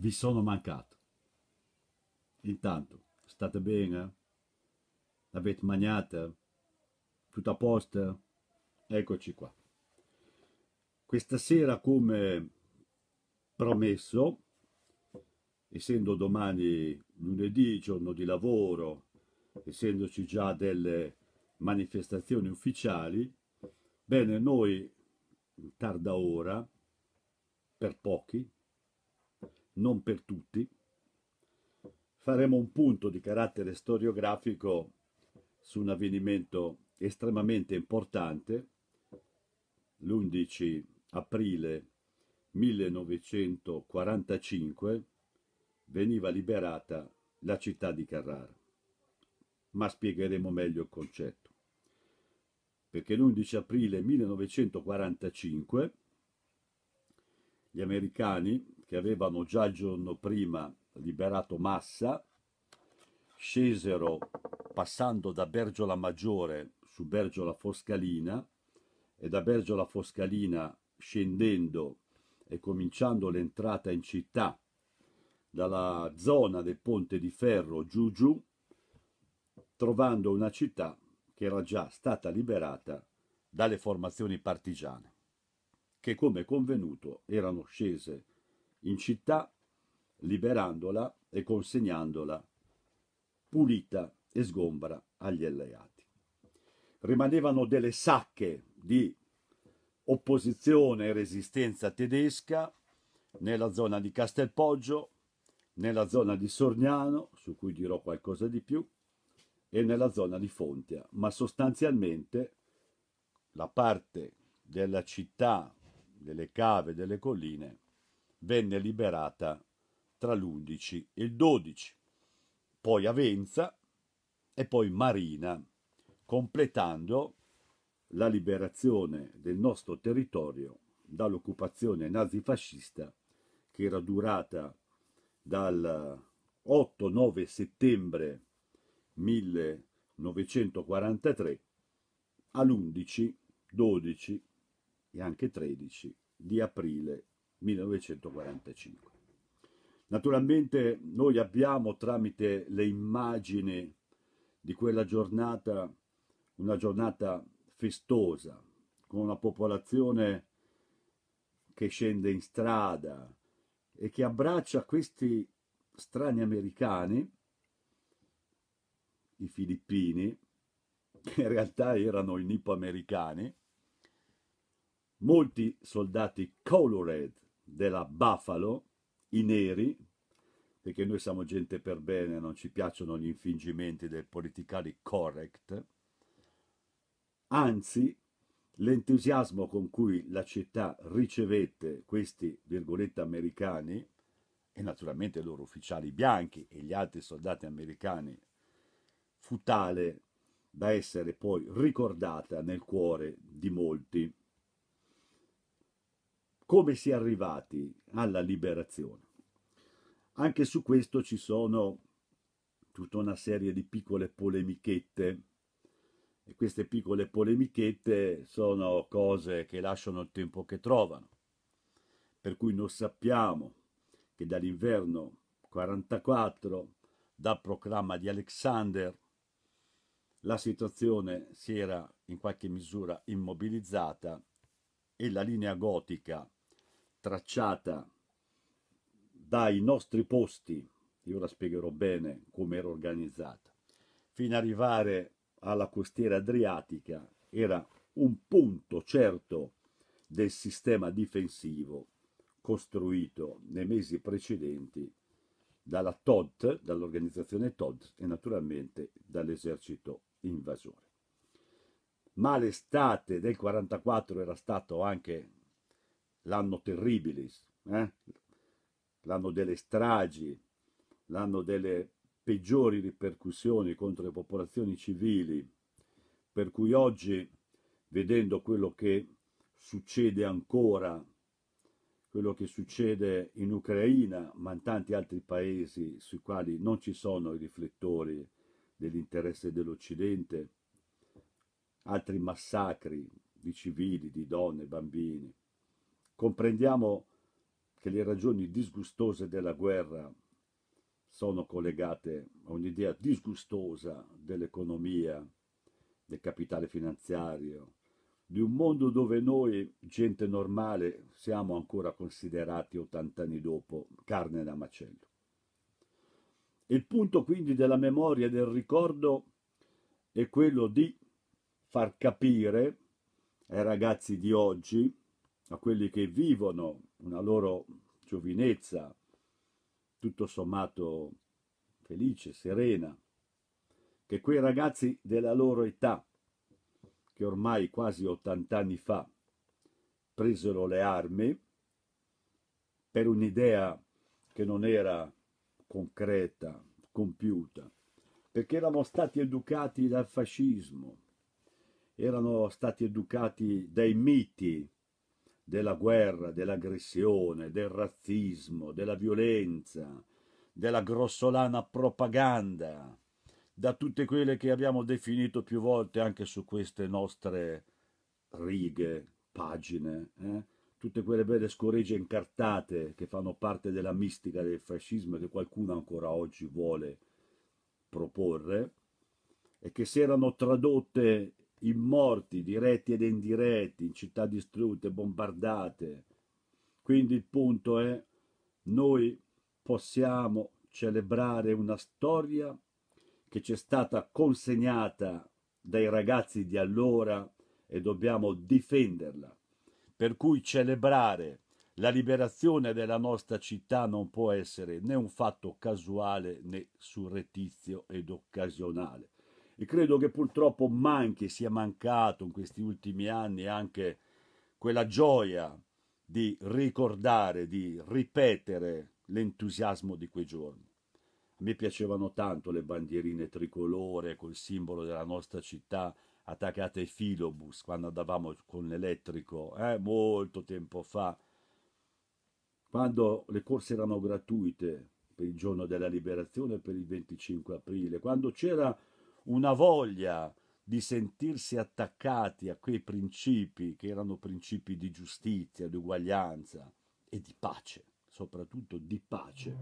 vi sono mancato. Intanto, state bene? L'avete mangiata? Tutto a posto? Eccoci qua. Questa sera, come promesso, essendo domani lunedì, giorno di lavoro, essendoci già delle manifestazioni ufficiali, bene, noi in tarda ora, per pochi, non per tutti. Faremo un punto di carattere storiografico su un avvenimento estremamente importante, l'11 aprile 1945 veniva liberata la città di Carrara. Ma spiegheremo meglio il concetto. Perché l'11 aprile 1945 gli americani che avevano già il giorno prima liberato Massa, scesero passando da Bergiola Maggiore su Bergiola Foscalina e da Bergiola Foscalina scendendo e cominciando l'entrata in città dalla zona del ponte di ferro giù giù, trovando una città che era già stata liberata dalle formazioni partigiane, che come convenuto erano scese in città, liberandola e consegnandola pulita e sgombra agli alleati. Rimanevano delle sacche di opposizione e resistenza tedesca nella zona di Castelpoggio, nella zona di Sorniano, su cui dirò qualcosa di più, e nella zona di Fontia, ma sostanzialmente la parte della città, delle cave, delle colline venne liberata tra l'11 e il 12, poi Avenza e poi Marina, completando la liberazione del nostro territorio dall'occupazione nazifascista che era durata dal 8-9 settembre 1943 all'11, 12 e anche 13 di aprile 1945. Naturalmente noi abbiamo tramite le immagini di quella giornata una giornata festosa, con una popolazione che scende in strada e che abbraccia questi strani americani, i filippini, che in realtà erano i nipo americani, molti soldati colored della Buffalo, i neri, perché noi siamo gente per bene, non ci piacciono gli infingimenti del politically correct, anzi l'entusiasmo con cui la città ricevette questi, virgolette, americani, e naturalmente i loro ufficiali bianchi e gli altri soldati americani, fu tale da essere poi ricordata nel cuore di molti come si è arrivati alla liberazione. Anche su questo ci sono tutta una serie di piccole polemichette e queste piccole polemichette sono cose che lasciano il tempo che trovano, per cui non sappiamo che dall'inverno 44, dal proclama di Alexander, la situazione si era in qualche misura immobilizzata e la linea gotica tracciata dai nostri posti, io la spiegherò bene come era organizzata, fino ad arrivare alla costiera adriatica, era un punto certo del sistema difensivo costruito nei mesi precedenti dalla TOD, dall'organizzazione TOD e naturalmente dall'esercito invasore. Ma l'estate del 44 era stato anche l'anno terribilis, eh? l'anno delle stragi, l'anno delle peggiori ripercussioni contro le popolazioni civili, per cui oggi, vedendo quello che succede ancora, quello che succede in Ucraina, ma in tanti altri paesi sui quali non ci sono i riflettori dell'interesse dell'Occidente, altri massacri di civili, di donne, bambini, Comprendiamo che le ragioni disgustose della guerra sono collegate a un'idea disgustosa dell'economia, del capitale finanziario, di un mondo dove noi, gente normale, siamo ancora considerati 80 anni dopo carne da macello. Il punto quindi della memoria e del ricordo è quello di far capire ai ragazzi di oggi a quelli che vivono una loro giovinezza tutto sommato felice, serena, che quei ragazzi della loro età, che ormai quasi 80 anni fa presero le armi per un'idea che non era concreta, compiuta, perché erano stati educati dal fascismo, erano stati educati dai miti della guerra, dell'aggressione, del razzismo, della violenza, della grossolana propaganda, da tutte quelle che abbiamo definito più volte anche su queste nostre righe, pagine, eh? tutte quelle belle scorregge incartate che fanno parte della mistica del fascismo che qualcuno ancora oggi vuole proporre e che si erano tradotte i morti diretti ed indiretti in città distrutte, bombardate. Quindi il punto è, noi possiamo celebrare una storia che ci è stata consegnata dai ragazzi di allora e dobbiamo difenderla. Per cui celebrare la liberazione della nostra città non può essere né un fatto casuale né surrettizio ed occasionale e credo che purtroppo manchi, sia mancato in questi ultimi anni anche quella gioia di ricordare, di ripetere l'entusiasmo di quei giorni. A me piacevano tanto le bandierine tricolore col simbolo della nostra città attaccate ai filobus quando andavamo con l'elettrico, eh, molto tempo fa, quando le corse erano gratuite per il giorno della liberazione, per il 25 aprile, quando c'era una voglia di sentirsi attaccati a quei principi che erano principi di giustizia, di uguaglianza e di pace, soprattutto di pace,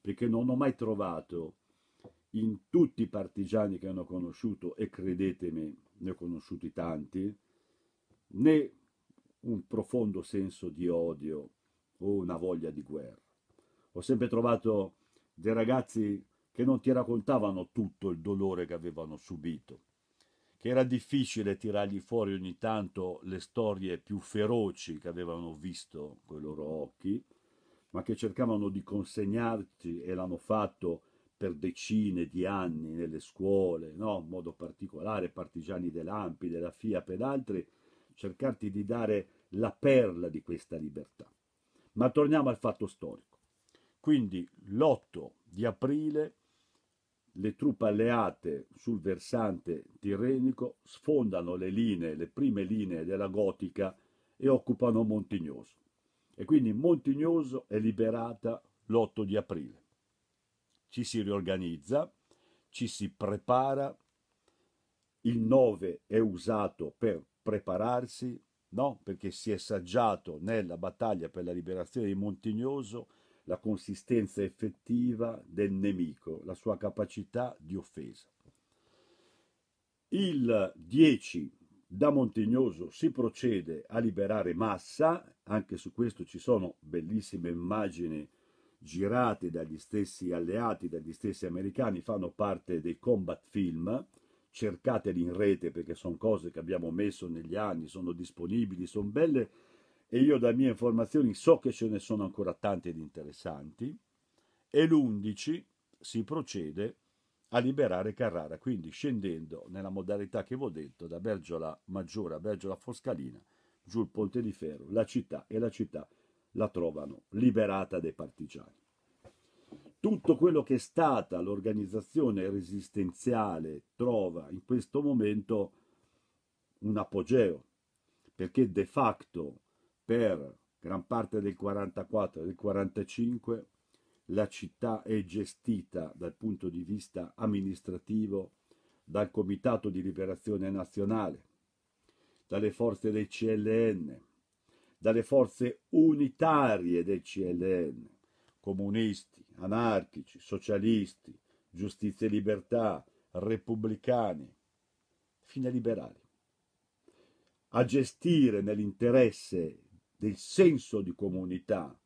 perché non ho mai trovato in tutti i partigiani che hanno conosciuto, e credetemi, ne ho conosciuti tanti, né un profondo senso di odio o una voglia di guerra. Ho sempre trovato dei ragazzi che non ti raccontavano tutto il dolore che avevano subito, che era difficile tirargli fuori ogni tanto le storie più feroci che avevano visto con i loro occhi, ma che cercavano di consegnarti e l'hanno fatto per decine di anni nelle scuole, no? in modo particolare Partigiani dell'Ampi, della FIAP ed altri, cercarti di dare la perla di questa libertà. Ma torniamo al fatto storico. Quindi l'8 di aprile le truppe alleate sul versante tirrenico sfondano le linee, le prime linee della Gotica e occupano Montignoso. E quindi Montignoso è liberata l'8 di aprile. Ci si riorganizza, ci si prepara, il 9 è usato per prepararsi, no? perché si è saggiato nella battaglia per la liberazione di Montignoso la consistenza effettiva del nemico, la sua capacità di offesa. Il 10 da Montignoso si procede a liberare Massa, anche su questo ci sono bellissime immagini girate dagli stessi alleati, dagli stessi americani, fanno parte dei combat film, cercateli in rete perché sono cose che abbiamo messo negli anni, sono disponibili, sono belle e io da mie informazioni so che ce ne sono ancora tanti ed interessanti, e l'11 si procede a liberare Carrara, quindi scendendo nella modalità che vi ho detto da Bergiola Maggiore a Bergiola Foscalina, giù il ponte di ferro, la città e la città la trovano liberata dai partigiani. Tutto quello che è stata l'organizzazione resistenziale trova in questo momento un apogeo, perché de facto per gran parte del 44 e del 45 la città è gestita dal punto di vista amministrativo dal Comitato di Liberazione Nazionale, dalle forze del CLN, dalle forze unitarie del CLN, comunisti, anarchici, socialisti, giustizia e libertà, repubblicani, fine liberali, a gestire nell'interesse del senso di comunità,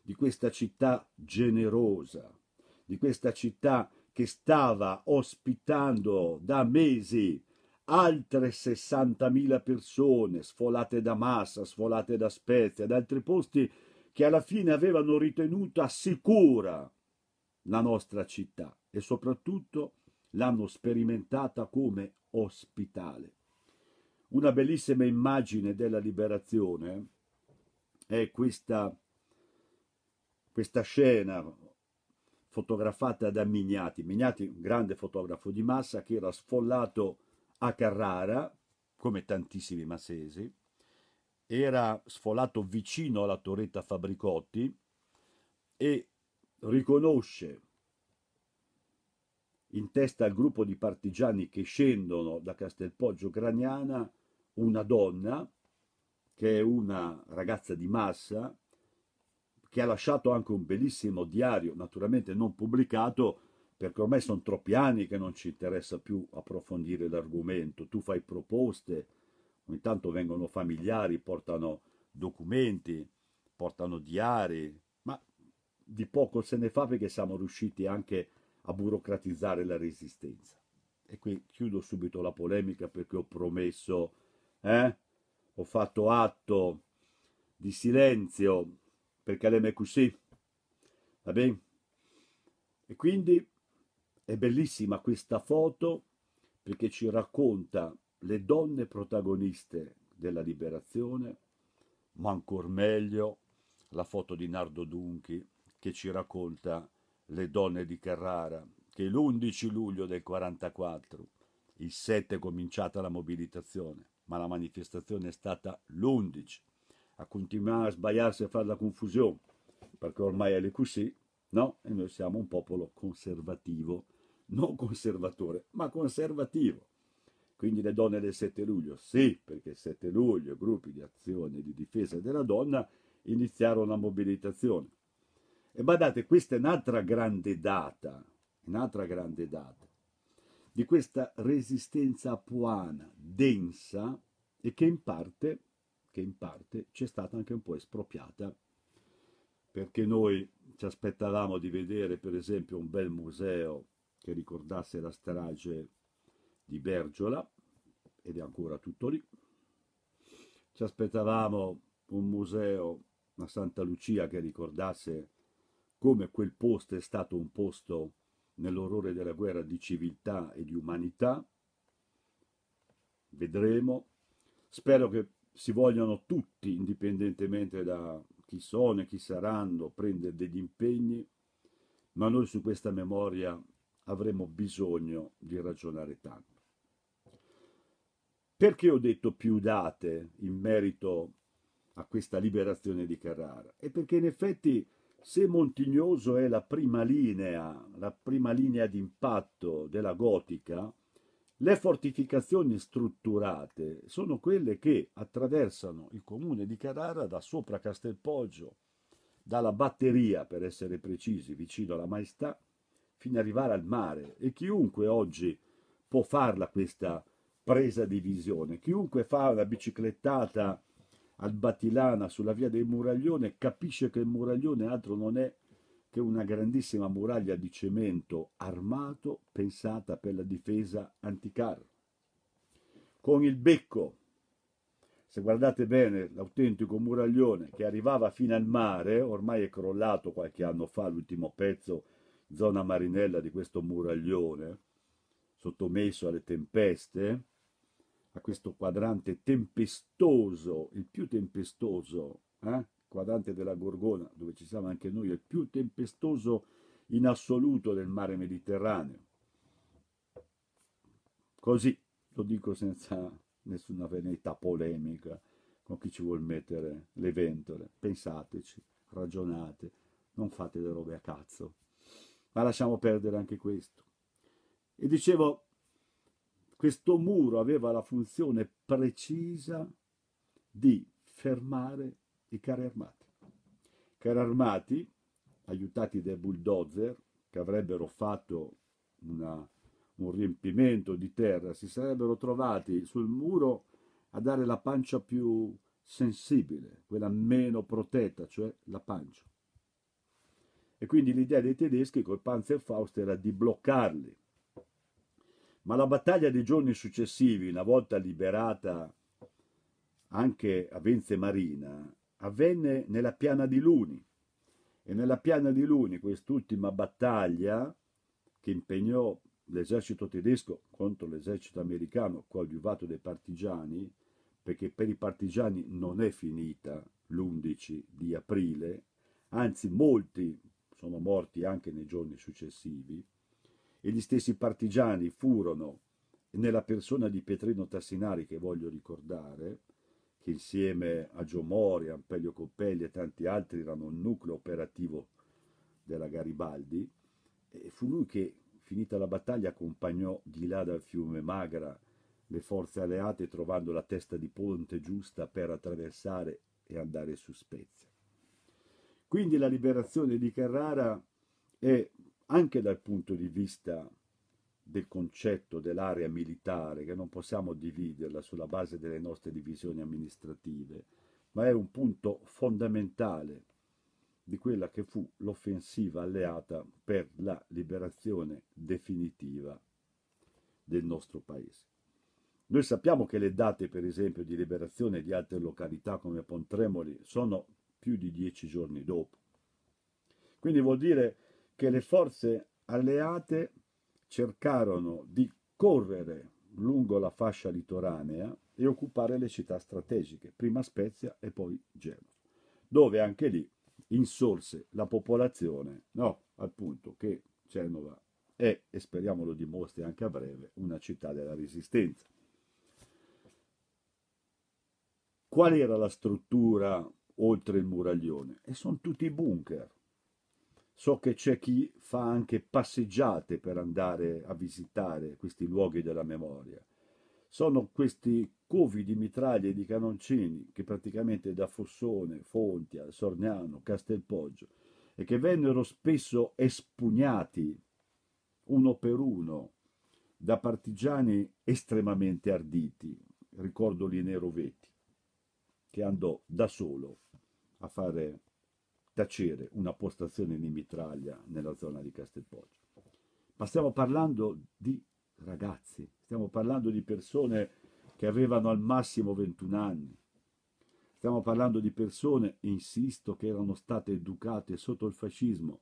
di questa città generosa, di questa città che stava ospitando da mesi altre 60.000 persone sfolate da Massa, sfolate da Spezia, da altri posti che alla fine avevano ritenuta sicura la nostra città e soprattutto l'hanno sperimentata come ospitale. Una bellissima immagine della liberazione è questa, questa scena fotografata da Mignati. Mignati, un grande fotografo di massa che era sfollato a Carrara, come tantissimi massesi, era sfollato vicino alla torretta Fabricotti e riconosce in testa al gruppo di partigiani che scendono da Castelpoggio Graniana una donna che è una ragazza di massa, che ha lasciato anche un bellissimo diario, naturalmente non pubblicato, perché ormai sono troppi anni che non ci interessa più approfondire l'argomento. Tu fai proposte, ogni tanto vengono familiari, portano documenti, portano diari, ma di poco se ne fa perché siamo riusciti anche a burocratizzare la resistenza. E qui chiudo subito la polemica perché ho promesso... Eh? ho fatto atto di silenzio per Kalem e va bene? E quindi è bellissima questa foto perché ci racconta le donne protagoniste della liberazione, ma ancora meglio la foto di Nardo Dunchi che ci racconta le donne di Carrara, che l'11 luglio del 44, il 7 è cominciata la mobilitazione, ma la manifestazione è stata l'11. A continuare a sbagliarsi e a fare la confusione, perché ormai è l'EQC, no? E noi siamo un popolo conservativo, non conservatore, ma conservativo. Quindi le donne del 7 luglio, sì, perché il 7 luglio gruppi di azione di difesa della donna iniziarono la mobilitazione. E badate, questa è un'altra grande data, un'altra grande data di questa resistenza apuana densa e che in parte, che in parte ci è stata anche un po' espropriata perché noi ci aspettavamo di vedere per esempio un bel museo che ricordasse la strage di Bergiola ed è ancora tutto lì. Ci aspettavamo un museo a Santa Lucia che ricordasse come quel posto è stato un posto nell'orrore della guerra di civiltà e di umanità. Vedremo. Spero che si vogliano tutti, indipendentemente da chi sono e chi saranno, prendere degli impegni, ma noi su questa memoria avremo bisogno di ragionare tanto. Perché ho detto più date in merito a questa liberazione di Carrara? È perché in effetti se Montignoso è la prima linea, la prima linea d'impatto della gotica, le fortificazioni strutturate sono quelle che attraversano il comune di Carrara da sopra Castelpoggio, dalla batteria, per essere precisi, vicino alla Maestà, fino ad arrivare al mare. E chiunque oggi può farla questa presa di visione, chiunque fa una biciclettata al Batilana sulla via del muraglione, capisce che il muraglione altro non è che una grandissima muraglia di cemento armato pensata per la difesa anticarro. Con il becco, se guardate bene l'autentico muraglione che arrivava fino al mare, ormai è crollato qualche anno fa l'ultimo pezzo, zona marinella di questo muraglione, sottomesso alle tempeste, a questo quadrante tempestoso, il più tempestoso, eh? quadrante della Gorgona, dove ci siamo anche noi, il più tempestoso in assoluto del mare Mediterraneo. Così, lo dico senza nessuna verità polemica con chi ci vuol mettere le ventole. Pensateci, ragionate, non fate le robe a cazzo. Ma lasciamo perdere anche questo. E dicevo, questo muro aveva la funzione precisa di fermare i carri armati. I Carri armati, aiutati dai bulldozer, che avrebbero fatto una, un riempimento di terra, si sarebbero trovati sul muro a dare la pancia più sensibile, quella meno protetta, cioè la pancia. E quindi l'idea dei tedeschi col Panzerfaust era di bloccarli ma la battaglia dei giorni successivi, una volta liberata anche a Venze Marina, avvenne nella piana di Luni. E nella piana di Luni quest'ultima battaglia, che impegnò l'esercito tedesco contro l'esercito americano coadiuvato dai partigiani, perché per i partigiani non è finita l'11 di aprile, anzi molti sono morti anche nei giorni successivi, e gli stessi partigiani furono, nella persona di Pietrino Tassinari che voglio ricordare, che insieme a Gio Mori, Ampelio Coppelli e tanti altri erano il nucleo operativo della Garibaldi, e fu lui che, finita la battaglia, accompagnò di là dal fiume Magra le forze alleate trovando la testa di ponte giusta per attraversare e andare su Spezia. Quindi la liberazione di Carrara è anche dal punto di vista del concetto dell'area militare, che non possiamo dividerla sulla base delle nostre divisioni amministrative, ma è un punto fondamentale di quella che fu l'offensiva alleata per la liberazione definitiva del nostro paese. Noi sappiamo che le date, per esempio, di liberazione di altre località come Pontremoli sono più di dieci giorni dopo. Quindi vuol dire che le forze alleate cercarono di correre lungo la fascia litoranea e occupare le città strategiche, prima Spezia e poi Genova, dove anche lì insorse la popolazione, no, al punto che Genova è, e speriamo lo dimostri anche a breve, una città della resistenza. Qual era la struttura oltre il muraglione? E sono tutti i bunker So che c'è chi fa anche passeggiate per andare a visitare questi luoghi della memoria. Sono questi covi di mitraglie e di canoncini che praticamente da Fossone, Fontia, Sorniano, Castelpoggio e che vennero spesso espugnati uno per uno da partigiani estremamente arditi, ricordo Linero Vetti, che andò da solo a fare tacere una postazione di mitraglia nella zona di Castelpoggio. Ma stiamo parlando di ragazzi, stiamo parlando di persone che avevano al massimo 21 anni, stiamo parlando di persone, insisto, che erano state educate sotto il fascismo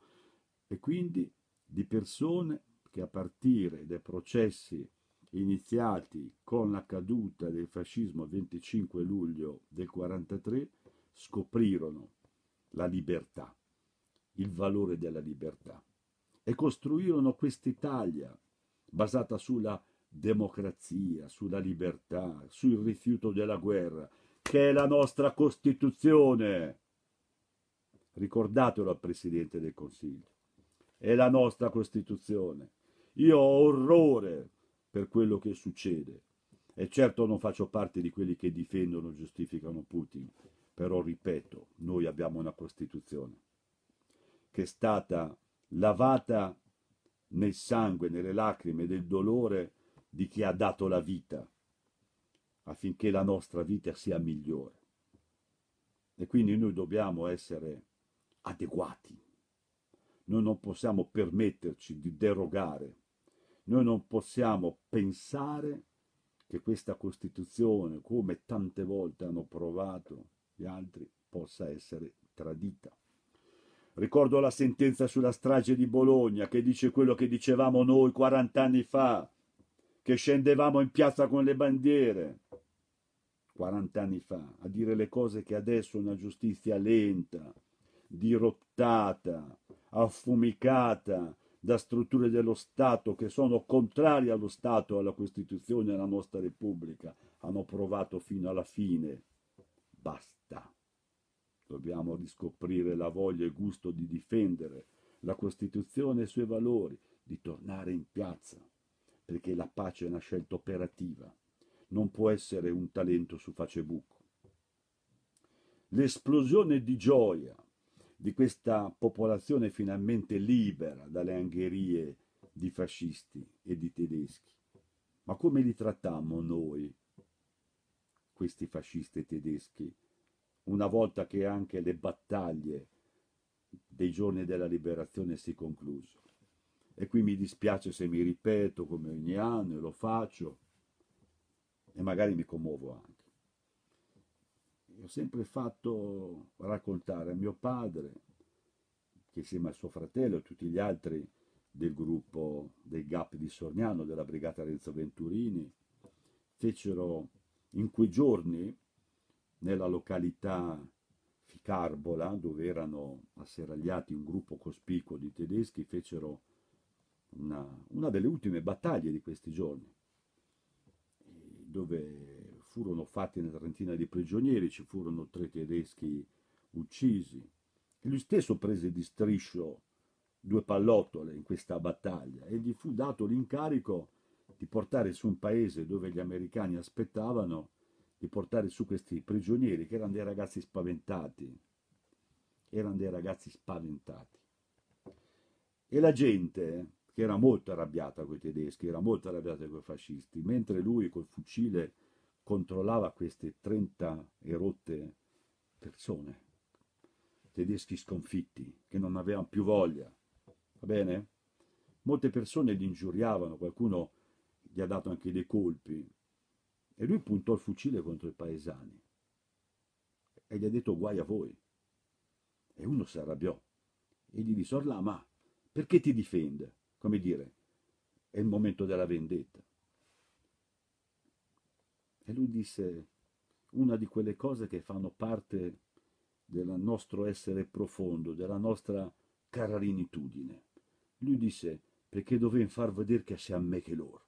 e quindi di persone che a partire dai processi iniziati con la caduta del fascismo il 25 luglio del 43 scoprirono la libertà, il valore della libertà. E costruirono quest'Italia basata sulla democrazia, sulla libertà, sul rifiuto della guerra, che è la nostra Costituzione. Ricordatelo al Presidente del Consiglio. È la nostra Costituzione. Io ho orrore per quello che succede. E certo non faccio parte di quelli che difendono, giustificano Putin. Però ripeto, noi abbiamo una Costituzione che è stata lavata nel sangue, nelle lacrime, nel dolore di chi ha dato la vita affinché la nostra vita sia migliore. E quindi noi dobbiamo essere adeguati. Noi non possiamo permetterci di derogare. Noi non possiamo pensare che questa Costituzione, come tante volte hanno provato gli altri possa essere tradita. Ricordo la sentenza sulla strage di Bologna che dice quello che dicevamo noi 40 anni fa, che scendevamo in piazza con le bandiere. 40 anni fa, a dire le cose che adesso una giustizia lenta, dirottata, affumicata da strutture dello Stato che sono contrarie allo Stato, alla Costituzione e alla nostra Repubblica, hanno provato fino alla fine basta. Dobbiamo riscoprire la voglia e gusto di difendere la Costituzione e i suoi valori, di tornare in piazza, perché la pace è una scelta operativa, non può essere un talento su Facebook. L'esplosione di gioia di questa popolazione finalmente libera dalle angherie di fascisti e di tedeschi. Ma come li trattammo noi questi fascisti tedeschi, una volta che anche le battaglie dei giorni della liberazione si conclusero. E qui mi dispiace se mi ripeto come ogni anno e lo faccio e magari mi commuovo anche. Ho sempre fatto raccontare a mio padre, che insieme a suo fratello e tutti gli altri del gruppo del GAP di Sorniano, della brigata Renzo Venturini, fecero in quei giorni, nella località Ficarbola, dove erano asseragliati un gruppo cospicuo di tedeschi, fecero una, una delle ultime battaglie di questi giorni, dove furono fatti una trentina di prigionieri, ci furono tre tedeschi uccisi. E lui stesso prese di striscio due pallottole in questa battaglia e gli fu dato l'incarico di portare su un paese dove gli americani aspettavano di portare su questi prigionieri che erano dei ragazzi spaventati. Erano dei ragazzi spaventati. E la gente, che era molto arrabbiata con i tedeschi, era molto arrabbiata con i fascisti, mentre lui col fucile controllava queste 30 e rotte persone, tedeschi sconfitti, che non avevano più voglia. Va bene? Molte persone li ingiuriavano, qualcuno gli ha dato anche dei colpi e lui puntò il fucile contro i paesani e gli ha detto guai a voi. E uno si arrabbiò e gli disse Orla, ma perché ti difende? Come dire, è il momento della vendetta. E lui disse una di quelle cose che fanno parte del nostro essere profondo, della nostra cararinitudine. Lui disse perché dovevo far vedere che sia a me che loro.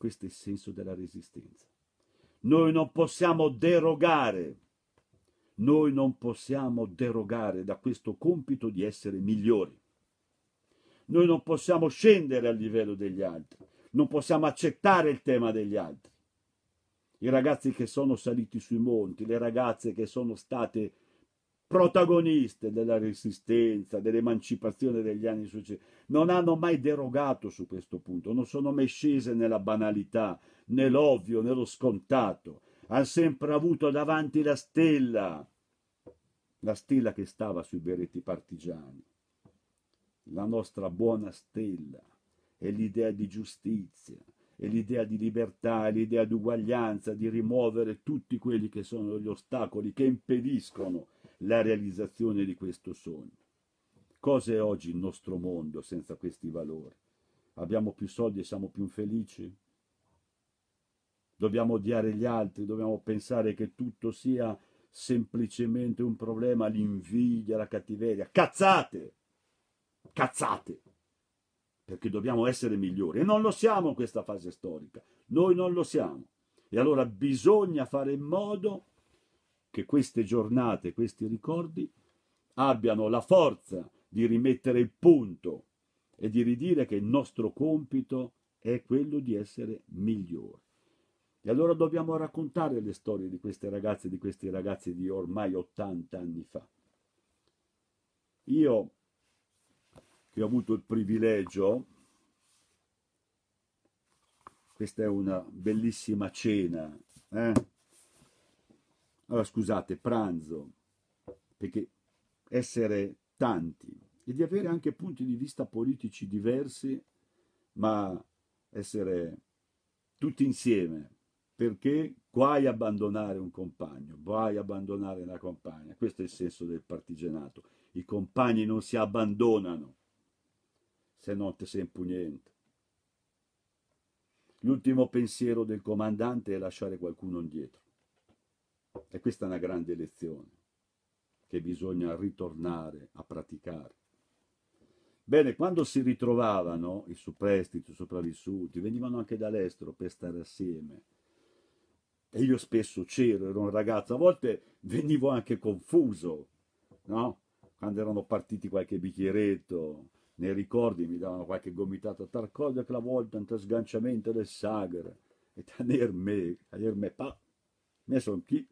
Questo è il senso della resistenza. Noi non possiamo derogare, noi non possiamo derogare da questo compito di essere migliori. Noi non possiamo scendere al livello degli altri, non possiamo accettare il tema degli altri. I ragazzi che sono saliti sui monti, le ragazze che sono state protagoniste della resistenza, dell'emancipazione degli anni successivi, non hanno mai derogato su questo punto, non sono mai scese nella banalità, nell'ovvio, nello scontato, hanno sempre avuto davanti la stella, la stella che stava sui beretti partigiani, la nostra buona stella, è l'idea di giustizia, è l'idea di libertà, è l'idea di uguaglianza, di rimuovere tutti quelli che sono gli ostacoli che impediscono la realizzazione di questo sogno. Cos'è oggi il nostro mondo senza questi valori? Abbiamo più soldi e siamo più infelici? Dobbiamo odiare gli altri, dobbiamo pensare che tutto sia semplicemente un problema, l'invidia, la cattiveria. Cazzate! Cazzate! Perché dobbiamo essere migliori. E non lo siamo in questa fase storica. Noi non lo siamo. E allora bisogna fare in modo che queste giornate, questi ricordi abbiano la forza di rimettere il punto e di ridire che il nostro compito è quello di essere migliori. E allora dobbiamo raccontare le storie di queste ragazze e di questi ragazzi di ormai 80 anni fa. Io, che ho avuto il privilegio, questa è una bellissima cena, eh? allora scusate, pranzo, perché essere tanti e di avere anche punti di vista politici diversi, ma essere tutti insieme, perché guai abbandonare un compagno, guai abbandonare una compagna, questo è il senso del partigianato, i compagni non si abbandonano, se non te sei impugnente. L'ultimo pensiero del comandante è lasciare qualcuno indietro. E questa è una grande lezione che bisogna ritornare a praticare. Bene, quando si ritrovavano i superstiti, i sopravvissuti, venivano anche dall'estero per stare assieme. E io spesso c'ero, ero un ragazzo, a volte venivo anche confuso, no? Quando erano partiti qualche bicchieretto, nei ricordi mi davano qualche gomitata, ti che la volta, un sganciamento del Sager, e taner me, taner me pa, ne son chi,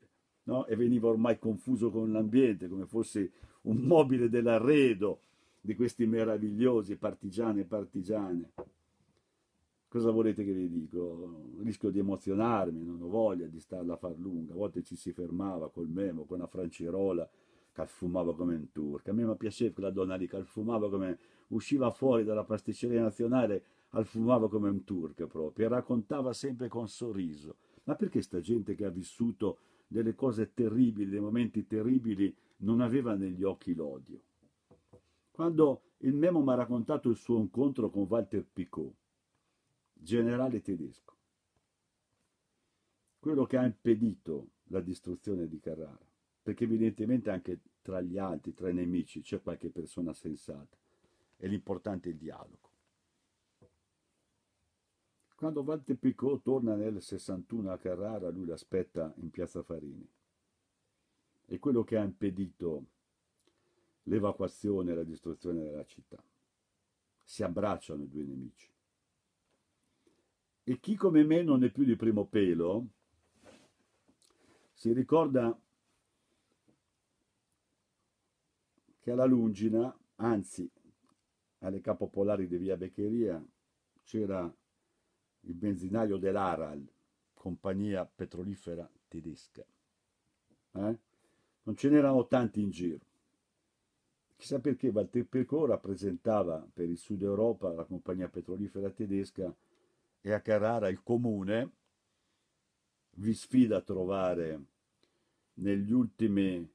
no? e veniva ormai confuso con l'ambiente, come fosse un mobile dell'arredo di questi meravigliosi partigiani e partigiane. Cosa volete che vi dico? Rischio di emozionarmi, non ho voglia di starla a far lunga. A volte ci si fermava col memo, con la francirola calfumava come un turco. A me mi piaceva quella donna lì, calfumava come... usciva fuori dalla pasticceria nazionale, alfumava come un turco proprio, e raccontava sempre con sorriso. Ma perché sta gente che ha vissuto delle cose terribili, dei momenti terribili, non aveva negli occhi l'odio. Quando il Memo mi ha raccontato il suo incontro con Walter Picot, generale tedesco, quello che ha impedito la distruzione di Carrara, perché evidentemente anche tra gli altri, tra i nemici, c'è qualche persona sensata, e l'importante è il dialogo. Quando Valtepicot torna nel 61 a Carrara, lui l'aspetta in piazza Farini. È quello che ha impedito l'evacuazione e la distruzione della città. Si abbracciano i due nemici. E chi come me non è più di primo pelo si ricorda che alla Lungina, anzi alle capopolari di via Beccheria, c'era il benzinaio dell'Aral, compagnia petrolifera tedesca. Eh? Non ce n'erano tanti in giro. Chissà perché Walter Pecot rappresentava per il Sud Europa la compagnia petrolifera tedesca e a Carrara il comune vi sfida a trovare negli ultimi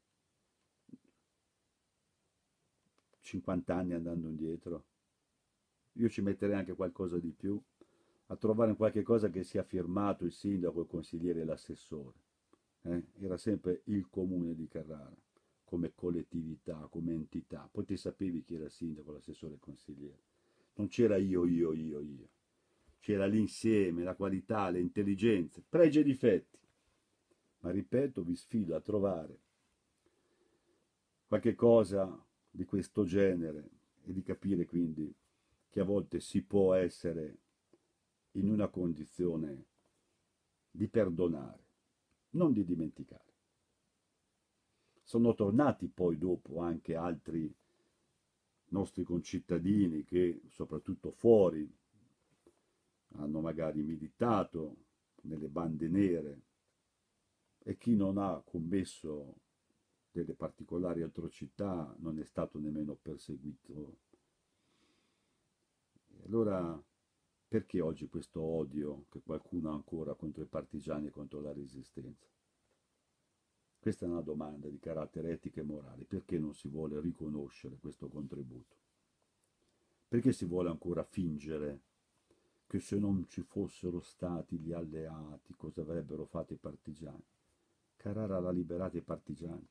50 anni andando indietro. Io ci metterei anche qualcosa di più, a trovare qualche cosa che sia firmato il sindaco, il consigliere e l'assessore. Eh? Era sempre il comune di Carrara, come collettività, come entità. Poi ti sapevi chi era il sindaco, l'assessore e il consigliere. Non c'era io, io, io, io. C'era l'insieme, la qualità, le intelligenze, pregi e difetti. Ma ripeto, vi sfido a trovare qualche cosa di questo genere e di capire quindi che a volte si può essere in una condizione di perdonare, non di dimenticare. Sono tornati poi dopo anche altri nostri concittadini che, soprattutto fuori, hanno magari militato nelle bande nere e chi non ha commesso delle particolari atrocità non è stato nemmeno perseguito. E allora perché oggi questo odio che qualcuno ha ancora contro i partigiani e contro la resistenza? Questa è una domanda di carattere etico e morale. Perché non si vuole riconoscere questo contributo? Perché si vuole ancora fingere che se non ci fossero stati gli alleati cosa avrebbero fatto i partigiani? Carrara l'ha liberato i partigiani,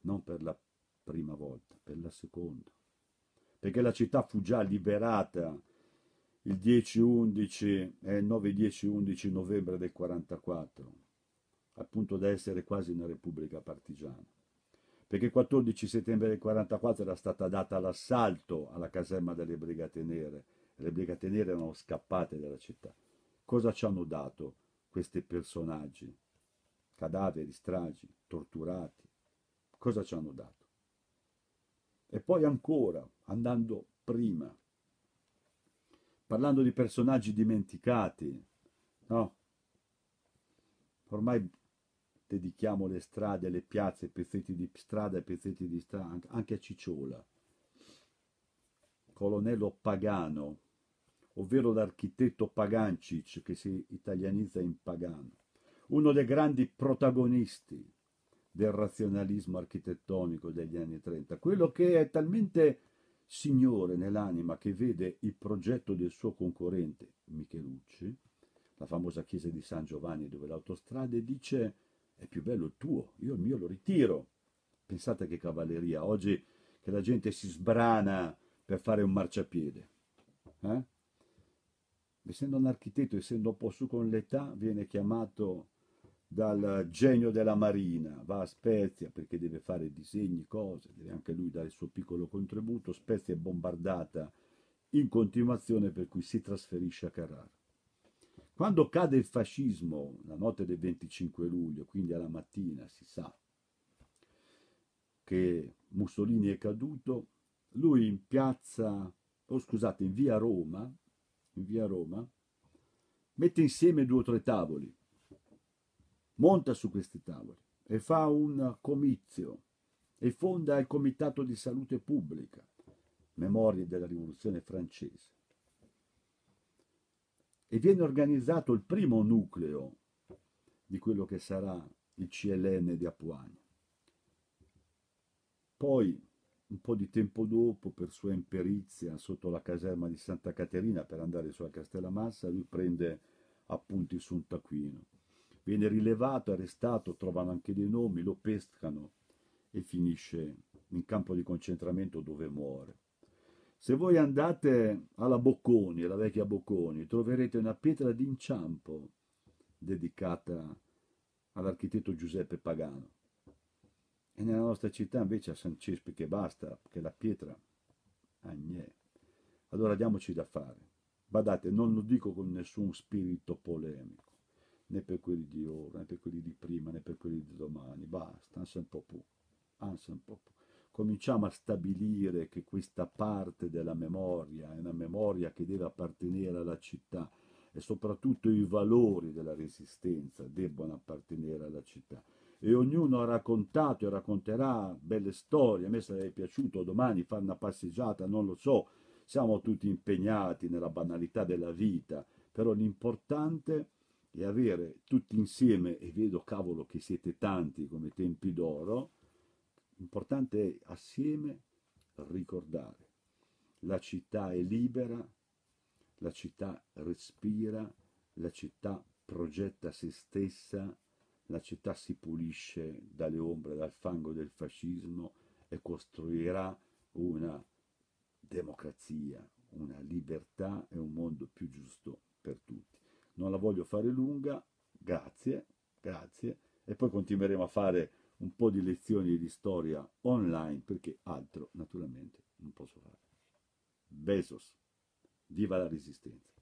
non per la prima volta, per la seconda, perché la città fu già liberata il 10-11, eh, 9-10-11 novembre del 44, appunto da essere quasi una repubblica partigiana. Perché il 14 settembre del 44 era stata data l'assalto alla caserma delle Brigate Nere, le Brigate Nere erano scappate dalla città. Cosa ci hanno dato questi personaggi? Cadaveri, stragi, torturati. Cosa ci hanno dato? E poi ancora, andando prima, parlando di personaggi dimenticati, no? Ormai dedichiamo le strade, le piazze, pezzetti di strada e pezzetti di strada, anche a Cicciola. Colonnello Pagano, ovvero l'architetto Pagancic, che si italianizza in Pagano, uno dei grandi protagonisti del razionalismo architettonico degli anni 30, quello che è talmente Signore nell'anima che vede il progetto del suo concorrente Michelucci, la famosa chiesa di San Giovanni dove l'autostrada dice è più bello il tuo, io il mio lo ritiro. Pensate che cavalleria oggi che la gente si sbrana per fare un marciapiede. Eh? Essendo un architetto, essendo un po' su con l'età, viene chiamato dal genio della marina, va a Spezia perché deve fare disegni, cose, deve anche lui dare il suo piccolo contributo, Spezia è bombardata in continuazione per cui si trasferisce a Carrara. Quando cade il fascismo, la notte del 25 luglio, quindi alla mattina si sa che Mussolini è caduto, lui in piazza, oh scusate, in via Roma, in via Roma, mette insieme due o tre tavoli monta su questi tavoli e fa un comizio e fonda il Comitato di Salute Pubblica, Memorie della Rivoluzione Francese. E viene organizzato il primo nucleo di quello che sarà il CLN di Apuania. Poi, un po' di tempo dopo, per sua imperizia, sotto la caserma di Santa Caterina per andare su a Castellamassa, lui prende appunti su un taccuino Viene rilevato, arrestato, trovano anche dei nomi, lo pescano e finisce in campo di concentramento dove muore. Se voi andate alla Bocconi, alla vecchia Bocconi, troverete una pietra d'inciampo dedicata all'architetto Giuseppe Pagano. E nella nostra città invece a San Cespi che basta, che la pietra, agnè. Allora diamoci da fare. Badate, non lo dico con nessun spirito polemico né per quelli di ora, né per quelli di prima, né per quelli di domani, basta, ansa un po' più, ansa un po' più. Cominciamo a stabilire che questa parte della memoria è una memoria che deve appartenere alla città e soprattutto i valori della resistenza debbono appartenere alla città. E ognuno ha raccontato e racconterà belle storie, a me sarebbe piaciuto domani fare una passeggiata, non lo so, siamo tutti impegnati nella banalità della vita, però l'importante è e avere tutti insieme, e vedo cavolo che siete tanti come tempi d'oro, l'importante è assieme ricordare. La città è libera, la città respira, la città progetta se stessa, la città si pulisce dalle ombre, dal fango del fascismo e costruirà una democrazia, una libertà e un mondo più giusto per tutti non la voglio fare lunga, grazie, grazie, e poi continueremo a fare un po' di lezioni di storia online perché altro naturalmente non posso fare. Besos, viva la resistenza!